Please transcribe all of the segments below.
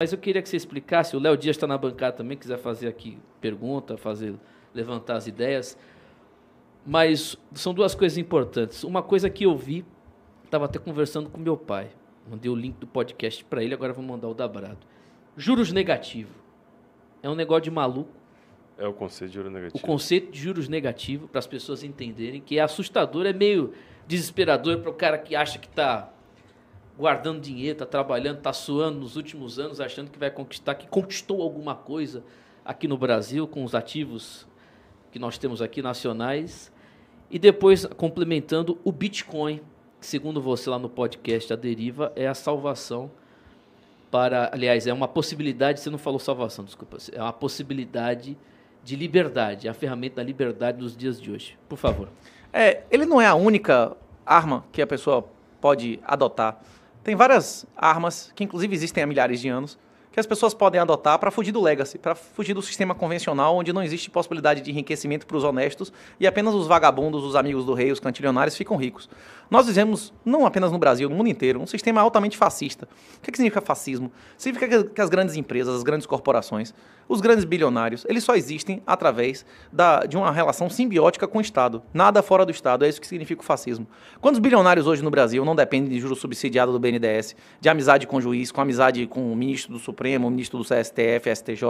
Mas eu queria que você explicasse, o Léo Dias está na bancada também, quiser fazer aqui pergunta, fazer levantar as ideias. Mas são duas coisas importantes. Uma coisa que eu vi, estava até conversando com meu pai. Mandei o link do podcast para ele, agora vou mandar o da Brado. Juros negativo. É um negócio de maluco. É o conceito de juros negativo. O conceito de juros negativo, para as pessoas entenderem, que é assustador, é meio desesperador para o cara que acha que está guardando dinheiro, está trabalhando, está suando nos últimos anos, achando que vai conquistar, que conquistou alguma coisa aqui no Brasil com os ativos que nós temos aqui nacionais. E depois, complementando, o Bitcoin, que segundo você lá no podcast, a deriva é a salvação para, aliás, é uma possibilidade, você não falou salvação, desculpa, é uma possibilidade de liberdade, é a ferramenta da liberdade nos dias de hoje. Por favor. É, ele não é a única arma que a pessoa pode adotar. Tem várias armas, que inclusive existem há milhares de anos, que as pessoas podem adotar para fugir do legacy, para fugir do sistema convencional, onde não existe possibilidade de enriquecimento para os honestos e apenas os vagabundos, os amigos do rei, os cantilionários ficam ricos. Nós vivemos, não apenas no Brasil, no mundo inteiro, um sistema altamente fascista. O que, é que significa fascismo? Significa que as grandes empresas, as grandes corporações, os grandes bilionários, eles só existem através da, de uma relação simbiótica com o Estado. Nada fora do Estado, é isso que significa o fascismo. Quantos bilionários hoje no Brasil não dependem de juros subsidiados do BNDES, de amizade com o juiz, com amizade com o ministro do Supremo, o ministro do STF, STJ?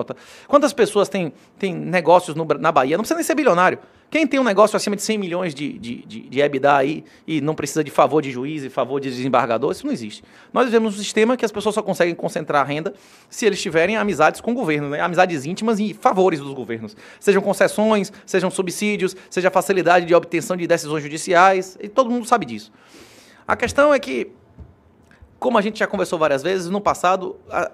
Quantas pessoas têm, têm negócios no, na Bahia? Não precisa nem ser bilionário. Quem tem um negócio acima de 100 milhões de, de, de, de EBITDA aí e não precisa de favor de juiz e favor de desembargador, isso não existe. Nós vivemos um sistema que as pessoas só conseguem concentrar a renda se eles tiverem amizades com o governo, né? amizades íntimas e favores dos governos. Sejam concessões, sejam subsídios, seja facilidade de obtenção de decisões judiciais, e todo mundo sabe disso. A questão é que, como a gente já conversou várias vezes, no passado, a,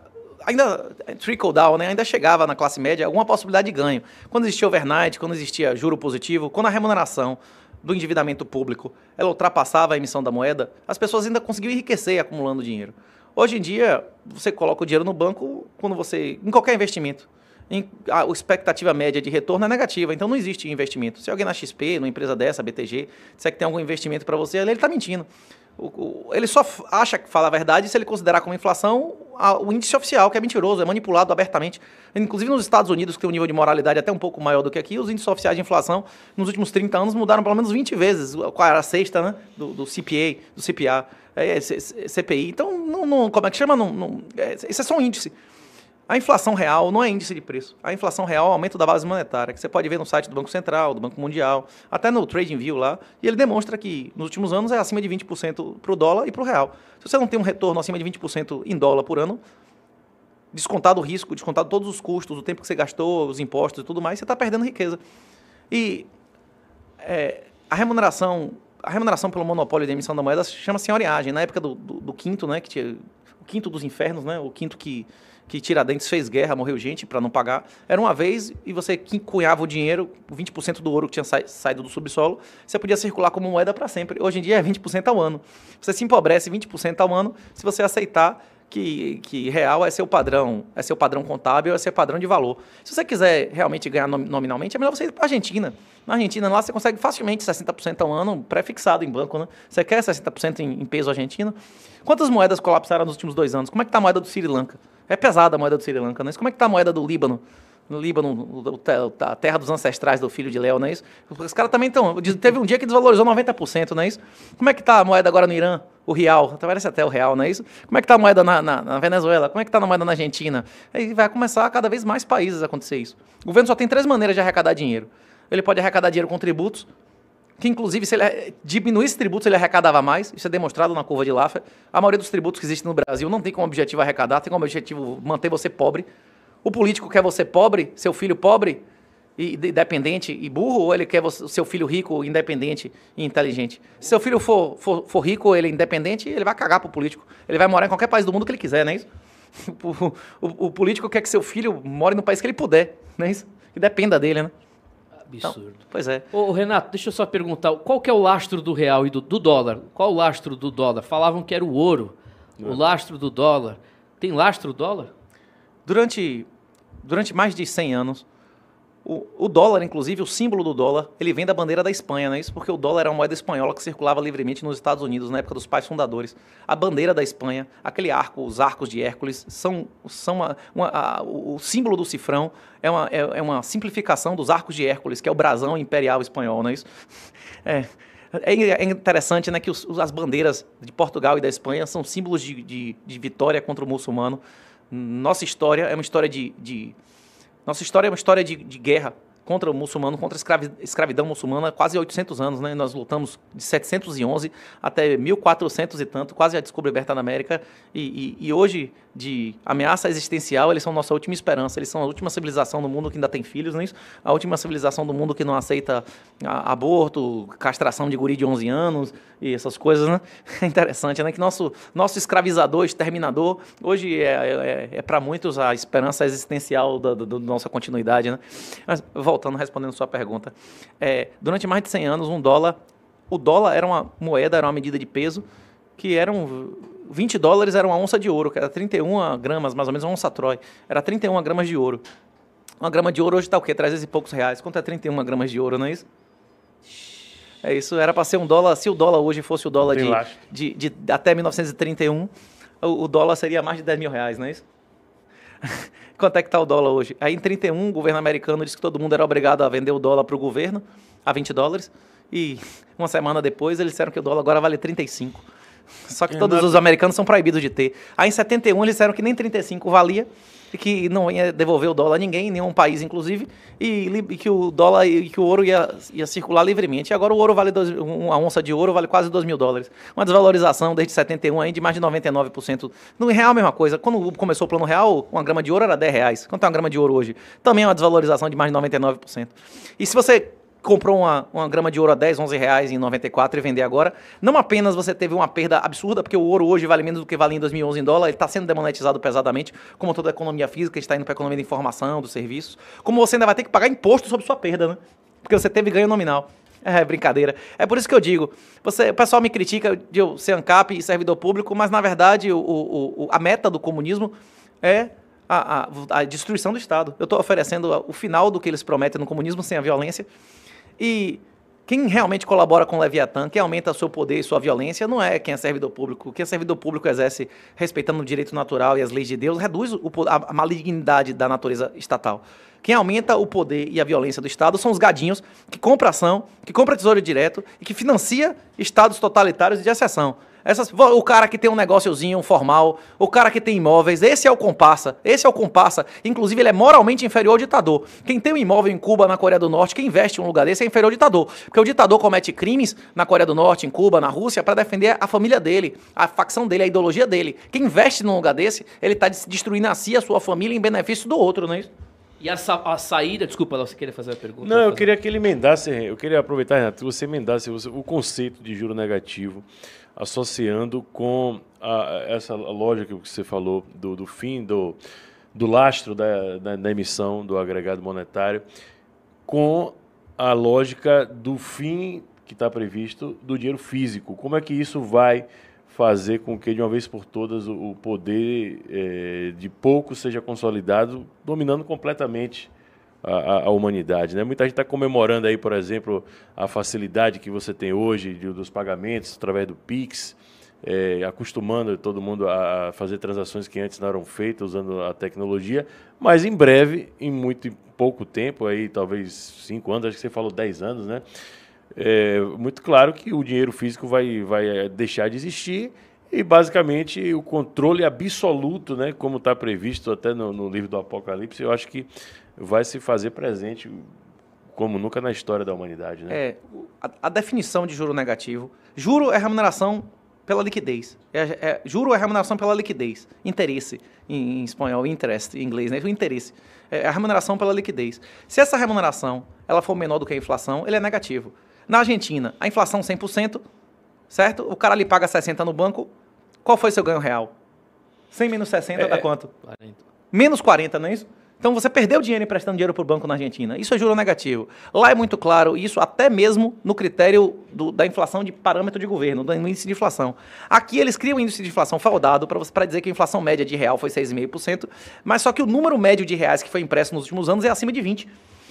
ainda eh, trickle down, né? ainda chegava na classe média alguma possibilidade de ganho. Quando existia overnight, quando existia juro positivo, quando a remuneração do endividamento público ela ultrapassava a emissão da moeda, as pessoas ainda conseguiam enriquecer acumulando dinheiro. Hoje em dia, você coloca o dinheiro no banco quando você em qualquer investimento. Em, a, a expectativa média de retorno é negativa, então não existe investimento. Se alguém na XP, numa empresa dessa, BTG, disser que tem algum investimento para você, ele está mentindo. O, o, ele só acha que fala a verdade se ele considerar como inflação a, o índice oficial, que é mentiroso, é manipulado abertamente. Inclusive nos Estados Unidos, que tem um nível de moralidade até um pouco maior do que aqui, os índices oficiais de inflação nos últimos 30 anos mudaram pelo menos 20 vezes. Qual era a sexta, né? Do, do CPA, do CPA, é, CPI. Então, não, não, como é que chama? Não, não, é, esse é só um índice. A inflação real não é índice de preço. A inflação real é o aumento da base monetária, que você pode ver no site do Banco Central, do Banco Mundial, até no TradingView lá. E ele demonstra que nos últimos anos é acima de 20% para o dólar e para o real. Se você não tem um retorno acima de 20% em dólar por ano, descontado o risco, descontado todos os custos, o tempo que você gastou, os impostos e tudo mais, você está perdendo riqueza. E é, a remuneração a remuneração pelo monopólio de emissão da moeda chama-se senhoriagem. Na época do, do, do quinto, né, que tinha, o quinto dos infernos, né, o quinto que que Tiradentes fez guerra, morreu gente para não pagar. Era uma vez e você cunhava o dinheiro, 20% do ouro que tinha sa saído do subsolo, você podia circular como moeda para sempre. Hoje em dia é 20% ao ano. Você se empobrece 20% ao ano se você aceitar que, que real é seu padrão, é seu padrão contábil, é seu padrão de valor. Se você quiser realmente ganhar nominalmente, é melhor você ir para a Argentina. Na Argentina, lá você consegue facilmente 60% ao ano, pré-fixado em banco, né? Você quer 60% em, em peso argentino? Quantas moedas colapsaram nos últimos dois anos? Como é que está a moeda do Sri Lanka? É pesada a moeda do Sri Lanka, né? Como é que está a moeda do Líbano? no Líbano, a terra dos ancestrais do filho de Léo, não é isso? Os caras também estão. Teve um dia que desvalorizou 90%, não é isso? Como é que está a moeda agora no Irã? o real, tá, parece até o real, não é isso? Como é que está a moeda na, na, na, Venezuela? Como é que está a moeda na Argentina? Aí vai começar a cada vez mais países a acontecer isso. O governo só tem três maneiras de arrecadar dinheiro. Ele pode arrecadar dinheiro com tributos, que inclusive se ele diminuísse tributos ele arrecadava mais, isso é demonstrado na curva de Laffer. A maioria dos tributos que existem no Brasil não tem como objetivo arrecadar, tem como objetivo manter você pobre. O político quer você pobre, seu filho pobre, e independente e burro, ou ele quer o seu filho rico, independente e inteligente? Se seu filho for, for, for rico, ele é independente, ele vai cagar pro político. Ele vai morar em qualquer país do mundo que ele quiser, não é isso? O, o, o político quer que seu filho more no país que ele puder, não é isso? Que dependa dele, né? Então, Absurdo. Então, pois é. Ô, Renato, deixa eu só perguntar, qual que é o lastro do real e do, do dólar? Qual o lastro do dólar? Falavam que era o ouro, não. o é. lastro do dólar. Tem lastro dólar? Durante, durante mais de 100 anos, o, o, dólar, inclusive, o símbolo do dólar, ele vem da bandeira da Espanha, é Isso porque o dólar era uma moeda espanhola que circulava livremente nos Estados Unidos na época dos pais fundadores. A bandeira da Espanha, aquele arco, os arcos de Hércules, são, são uma, uma, a, o símbolo do cifrão é uma, é, é, uma simplificação dos arcos de Hércules, que é o brasão imperial espanhol, é Isso é, é. É interessante né, que os, as bandeiras de Portugal e da Espanha são símbolos de, de, de vitória contra o muçulmano. Nossa história é uma história de, de nossa história é uma história de, de guerra contra o muçulmano, contra a escravidão muçulmana, quase 800 anos, né? Nós lutamos de 711 até 1400 e tanto, quase a descoberta na América. E, e, e, hoje, de ameaça existencial, eles são nossa última esperança, eles são a última civilização do mundo que ainda tem filhos, né? A última civilização do mundo que não aceita aborto, castração de guri de 11 anos e essas coisas, né? É interessante, né? Que nosso, nosso escravizador, exterminador, hoje é, é, é para muitos a esperança existencial da, da, da nossa continuidade, né? Mas, voltando, respondendo sua pergunta. É, durante mais de 100 anos, um dólar, o dólar era uma moeda, era uma medida de peso, que eram 20 dólares era uma onça de ouro, que era 31 gramas, mais ou menos, uma onça Troy. Era 31 gramas de ouro. Uma grama de ouro hoje está o quê? 300 e poucos reais. Quanto é 31 gramas de ouro, não é isso? É isso, era para ser um dólar, se o dólar hoje fosse o dólar de, de, de, até 1931, o, o, dólar seria mais de 10 mil reais, não é isso? Quanto é que está o dólar hoje? Aí em 31, o governo americano disse que todo mundo era obrigado a vender o dólar para o governo a 20 dólares. E uma semana depois eles disseram que o dólar agora vale 35. Só que todos os americanos são proibidos de ter. Aí em 71 eles disseram que nem 35 valia que não ia devolver o dólar a ninguém, nenhum país, inclusive, e, e que o dólar e que o ouro ia, ia circular livremente. E agora o ouro vale dois, uma onça de ouro vale quase 2 mil dólares. Uma desvalorização desde 71 aí de mais de 99%. No real, a mesma coisa. Quando começou o plano real, uma grama de ouro era 10 reais. Quanto é uma grama de ouro hoje? Também é uma desvalorização de mais de 99%. E se você comprou uma, uma grama de ouro a 10, 11 reais em 94 e vender agora, não apenas você teve uma perda absurda, porque o ouro hoje vale menos do que valia em 2011 em dólar, ele está sendo demonetizado pesadamente, como toda a economia física, está indo para a economia da informação, dos serviços, como você ainda vai ter que pagar imposto sobre sua perda, né? Porque você teve ganho nominal. É brincadeira. É por isso que eu digo. Você, o pessoal me critica de eu ser ANCAP e servidor público, mas na verdade o, o, o a meta do comunismo é a, a, a destruição do Estado. Eu estou oferecendo o final do que eles prometem no comunismo sem a violência. E quem realmente colabora com o Leviatã, quem aumenta seu poder e sua violência, não é quem é servidor público. Quem é servidor público exerce, respeitando o direito natural e as leis de Deus, reduz o, a malignidade da natureza estatal. Quem aumenta o poder e a violência do Estado são os gadinhos que compram ação, que compram tesouro direto e que financia estados totalitários de exceção. Essas, o cara que tem um negóciozinho formal, o cara que tem imóveis, esse é o comparsa, esse é o comparsa. Inclusive, ele é moralmente inferior ao ditador. Quem tem um imóvel em Cuba, na Coreia do Norte, quem investe em um lugar desse é inferior ao ditador. Porque o ditador comete crimes na Coreia do Norte, em Cuba, na Rússia, para defender a família dele, a facção dele, a ideologia dele. Quem investe num lugar desse, ele está destruindo a si, a sua família, em benefício do outro, não é isso? E a, sa a, saída, desculpa, você queria fazer a pergunta? Não, eu queria que ele emendasse, eu queria aproveitar, Renato, que você emendasse o conceito de juro negativo associando com a, essa lógica que você falou do, do fim do, do lastro da, da, da emissão do agregado monetário com a lógica do fim que está previsto do dinheiro físico. Como é que isso vai fazer com que, de uma vez por todas, o poder eh, de pouco seja consolidado, dominando completamente a, a, humanidade. Né? Muita gente está comemorando aí, por exemplo, a facilidade que você tem hoje de, dos pagamentos através do Pix, é, acostumando todo mundo a fazer transações que antes não eram feitas usando a tecnologia, mas em breve, em muito pouco tempo, aí talvez cinco anos, acho que você falou 10 anos, né? É muito claro que o dinheiro físico vai, vai é, deixar de existir e basicamente o controle absoluto, né, como está previsto até no, no, livro do Apocalipse, eu acho que vai se fazer presente como nunca na história da humanidade. Né? É, a, a definição de juro negativo. Juro é remuneração pela liquidez. É, é, juro é remuneração pela liquidez. Interesse, em, em, espanhol, interest, em inglês, né? O interesse. É, é a remuneração pela liquidez. Se essa remuneração ela for menor do que a inflação, ele é negativo. Na Argentina, a inflação 100%, certo? O cara lhe paga 60 no banco, qual foi seu ganho real? 100 menos 60 é, dá é, quanto? 40. Menos 40, não é isso? Então você perdeu dinheiro emprestando dinheiro para o banco na Argentina. Isso é juro negativo. Lá é muito claro, isso até mesmo no critério do, da inflação de parâmetro de governo, do índice de inflação. Aqui eles criam um índice de inflação faldado para dizer que a inflação média de real foi 6,5%, mas só que o número médio de reais que foi impresso nos últimos anos é acima de 20%.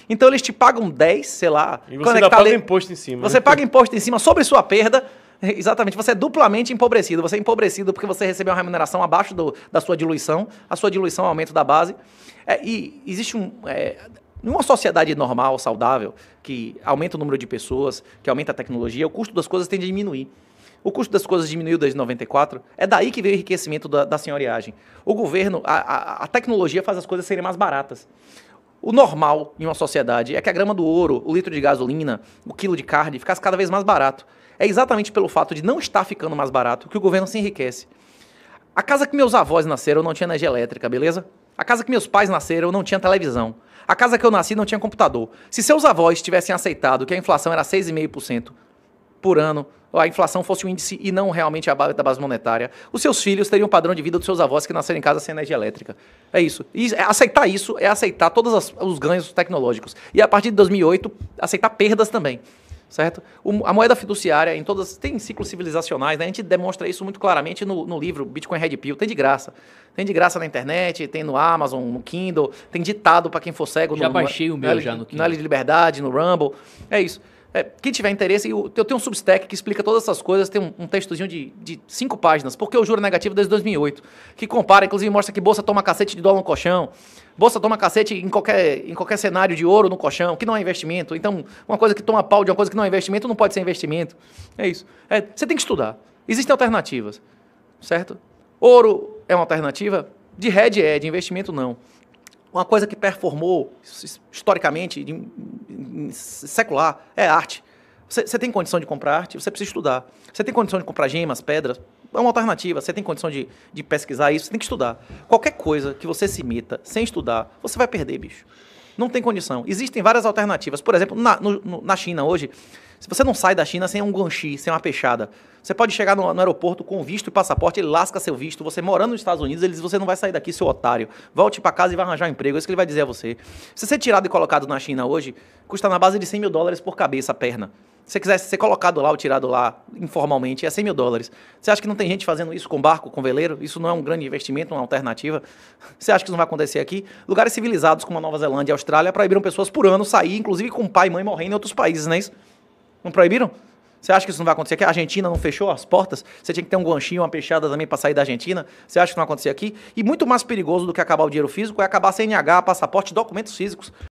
Então eles te pagam 10, sei lá. E você ainda paga imposto em cima. Você paga imposto em cima sobre sua perda, Exatamente, você é duplamente empobrecido. Você é empobrecido porque você recebeu uma remuneração abaixo do, da sua diluição, a sua diluição é aumento da base. É, e existe um. É, numa sociedade normal, saudável, que aumenta o número de pessoas, que aumenta a tecnologia, o custo das coisas tende a diminuir. O custo das coisas diminuiu desde 94. É daí que veio o enriquecimento da, da senhoriagem. O governo, a, a, a tecnologia faz as coisas serem mais baratas. O normal em uma sociedade é que a grama do ouro, o litro de gasolina, o quilo de carne ficasse cada vez mais barato. É exatamente pelo fato de não estar ficando mais barato que o governo se enriquece. A casa que meus avós nasceram não tinha energia elétrica, beleza? A casa que meus pais nasceram não tinha televisão. A casa que eu nasci não tinha computador. Se seus avós tivessem aceitado que a inflação era 6,5% por ano, ou a inflação fosse o um índice e não realmente a base da base monetária, os seus filhos teriam o padrão de vida dos seus avós que nasceram em casa sem energia elétrica. É isso. E é aceitar isso é aceitar todos os ganhos tecnológicos. E a partir de 2008, aceitar perdas também certo? O, a moeda fiduciária em todas tem ciclos civilizacionais, né? A gente demonstra isso muito claramente no, no livro Bitcoin Red Pill, tem de graça. Tem de graça na internet, tem no Amazon, no Kindle, tem ditado para quem for cego. Já no, baixei o meu no, já no Kindle. Na Ilha de Liberdade, no Rumble, é isso. É, quem tiver interesse, eu, eu tenho um Substack que explica todas essas coisas, tem um, um textozinho de, de cinco páginas, porque o juro negativo desde 2008, que compara, inclusive mostra que bolsa toma cacete de dólar no colchão, Bolsa toma cacete em qualquer, em qualquer cenário de ouro no colchão, que não é investimento. Então, uma coisa que toma pau de uma coisa que não é investimento não pode ser investimento. É isso. É, você tem que estudar. Existem alternativas, certo? Ouro é uma alternativa? De hedge é, de investimento não. Uma coisa que performou historicamente, de, de, secular, é arte. você tem condição de comprar arte? Você precisa estudar. Você tem condição de comprar gemas, pedras? É uma alternativa, você tem condição de, de pesquisar isso, você tem que estudar. Qualquer coisa que você se meta sem estudar, você vai perder, bicho. Não tem condição. Existem várias alternativas. Por exemplo, na, no, na China hoje, se você não sai da China sem um guanxi, sem uma peixada, você pode chegar no, no aeroporto com visto e passaporte, ele lasca seu visto. Você morando nos Estados Unidos, ele diz: você não vai sair daqui, seu otário. Volte para casa e vai arranjar um emprego. É isso que ele vai dizer a você. Se você ser tirado e colocado na China hoje, custa na base de 100 mil dólares por cabeça a perna. Se você quisesse ser colocado lá ou tirado lá informalmente, é 100 mil dólares. Você acha que não tem gente fazendo isso com barco, com veleiro? Isso não é um grande investimento, é uma alternativa? Você acha que isso não vai acontecer aqui? Lugares civilizados como a Nova Zelândia e Austrália proibiram pessoas por ano sair, inclusive com pai e mãe morrendo em outros países, não é isso? Não proibiram? Você acha que isso não vai acontecer aqui? A Argentina não fechou as portas? Você tinha que ter um ganchinho, uma peixada também para sair da Argentina? Você acha que não vai acontecer aqui? E muito mais perigoso do que acabar o dinheiro físico é acabar sem NH, passaporte, documentos físicos.